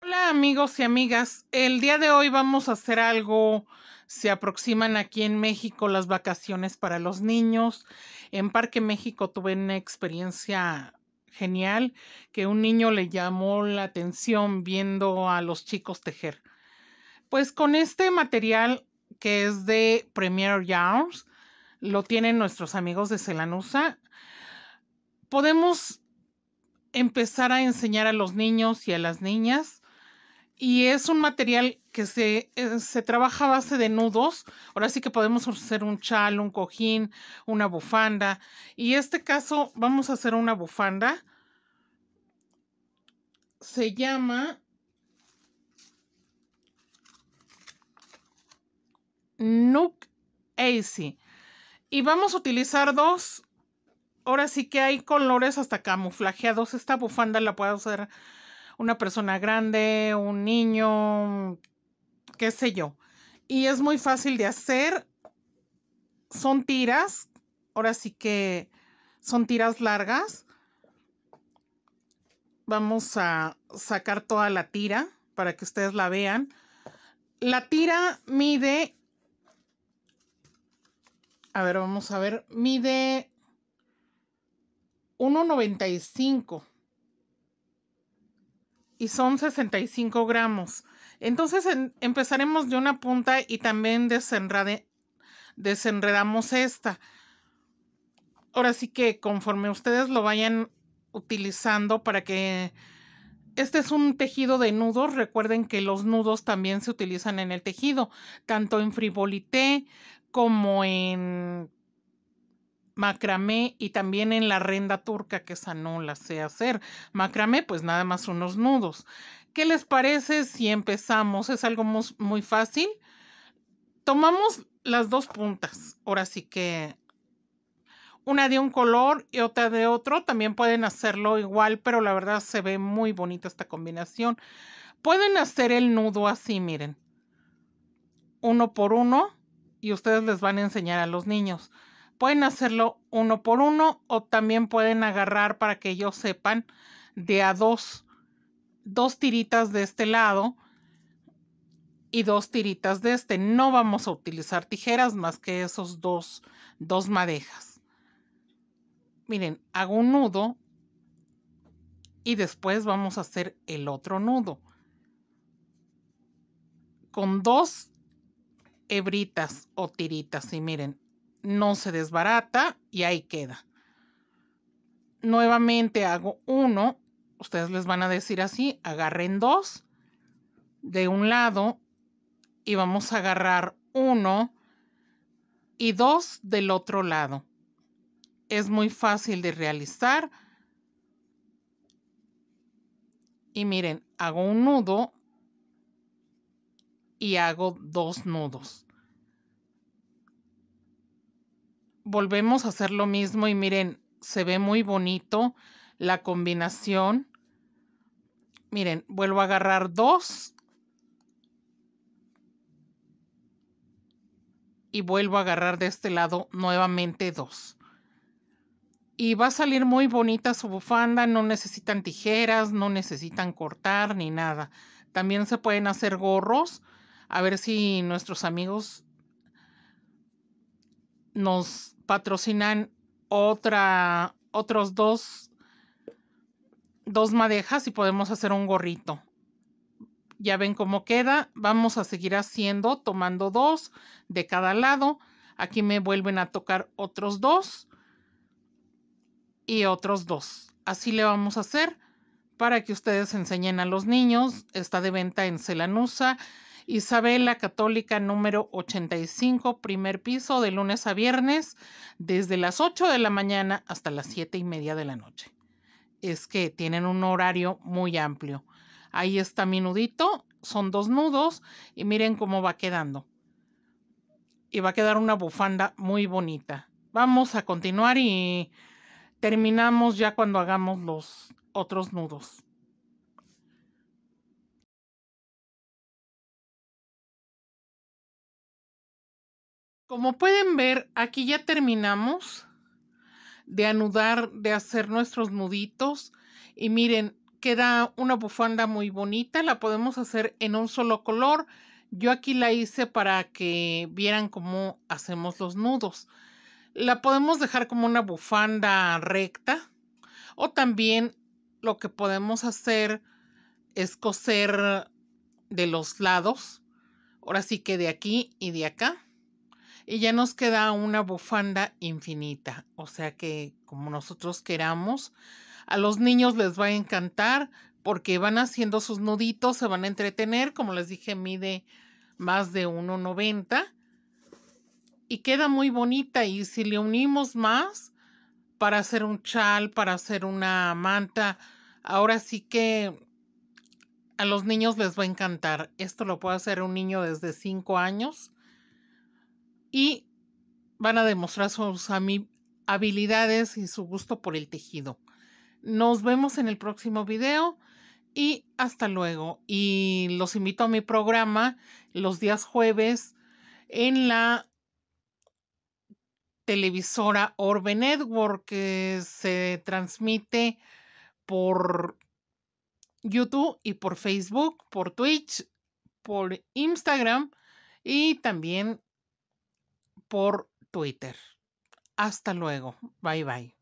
Hola amigos y amigas, el día de hoy vamos a hacer algo, se aproximan aquí en México las vacaciones para los niños. En Parque México tuve una experiencia genial que un niño le llamó la atención viendo a los chicos tejer. Pues con este material que es de Premier Yarns, lo tienen nuestros amigos de Celanusa, podemos empezar a enseñar a los niños y a las niñas. Y es un material que se, eh, trabaja a base de nudos. Ahora sí que podemos hacer un chal, un cojín, una bufanda. Y en este caso vamos a hacer una bufanda. Se llama Nook Easy. Y vamos a utilizar dos. Ahora sí que hay colores hasta camuflajeados. Esta bufanda la puede usar una persona grande, un niño, qué sé yo. Y es muy fácil de hacer. Son tiras. Ahora sí que son tiras largas. Vamos a sacar toda la tira para que ustedes la vean. La tira mide a ver, vamos a ver. Mide 1,95 y son 65 gramos. Entonces empezaremos de una punta y también desenredamos esta. Ahora sí que conforme ustedes lo vayan utilizando para que este es un tejido de nudos. Recuerden que los nudos también se utilizan en el tejido, tanto en frivolité como en macramé y también en la renda turca, que esa no sé hacer. Macramé, pues nada más unos nudos. ¿Qué les parece si empezamos? Es algo muy, muy fácil. Tomamos las dos puntas. Ahora sí que una de un color y otra de otro. También pueden hacerlo igual, pero la verdad se ve muy bonita esta combinación. Pueden hacer el nudo así, miren. Uno por uno y ustedes les van a enseñar a los niños. Pueden hacerlo uno por uno o también pueden agarrar para que ellos sepan de a dos, dos tiritas de este lado y dos tiritas de este. No vamos a utilizar tijeras más que esos dos, dos madejas miren, hago un nudo y después vamos a hacer el otro nudo. Con dos hebritas o tiritas y miren, no se desbarata y ahí queda. Nuevamente hago uno, ustedes les van a decir así, agarren dos de un lado y vamos a agarrar uno y dos del otro lado es muy fácil de realizar. Y miren, hago un nudo y hago dos nudos. Volvemos a hacer lo mismo y miren, se ve muy bonito la combinación. Miren, vuelvo a agarrar dos. Y vuelvo a agarrar de este lado nuevamente dos y va a salir muy bonita su bufanda, no necesitan tijeras, no necesitan cortar ni nada. También se pueden hacer gorros, a ver si nuestros amigos nos patrocinan otra, otros dos, dos madejas y podemos hacer un gorrito. Ya ven cómo queda, vamos a seguir haciendo, tomando dos de cada lado. Aquí me vuelven a tocar otros dos y otros dos. Así le vamos a hacer para que ustedes enseñen a los niños. Está de venta en Celanusa, Isabela Católica número 85, primer piso, de lunes a viernes, desde las 8 de la mañana hasta las 7 y media de la noche. Es que tienen un horario muy amplio. Ahí está mi nudito, son dos nudos y miren cómo va quedando. Y va a quedar una bufanda muy bonita. Vamos a continuar y terminamos ya cuando hagamos los otros nudos. Como pueden ver, aquí ya terminamos de anudar, de hacer nuestros nuditos. Y miren, queda una bufanda muy bonita. La podemos hacer en un solo color. Yo aquí la hice para que vieran cómo hacemos los nudos. La podemos dejar como una bufanda recta o también lo que podemos hacer es coser de los lados. Ahora sí que de aquí y de acá. Y ya nos queda una bufanda infinita. O sea que como nosotros queramos, a los niños les va a encantar porque van haciendo sus nuditos, se van a entretener. Como les dije, mide más de 1,90 y queda muy bonita y si le unimos más para hacer un chal, para hacer una manta, ahora sí que a los niños les va a encantar. Esto lo puede hacer un niño desde 5 años y van a demostrar sus habilidades y su gusto por el tejido. Nos vemos en el próximo video y hasta luego. Y los invito a mi programa los días jueves en la televisora Orbe Network que se transmite por YouTube y por Facebook, por Twitch, por Instagram y también por Twitter. Hasta luego. Bye bye.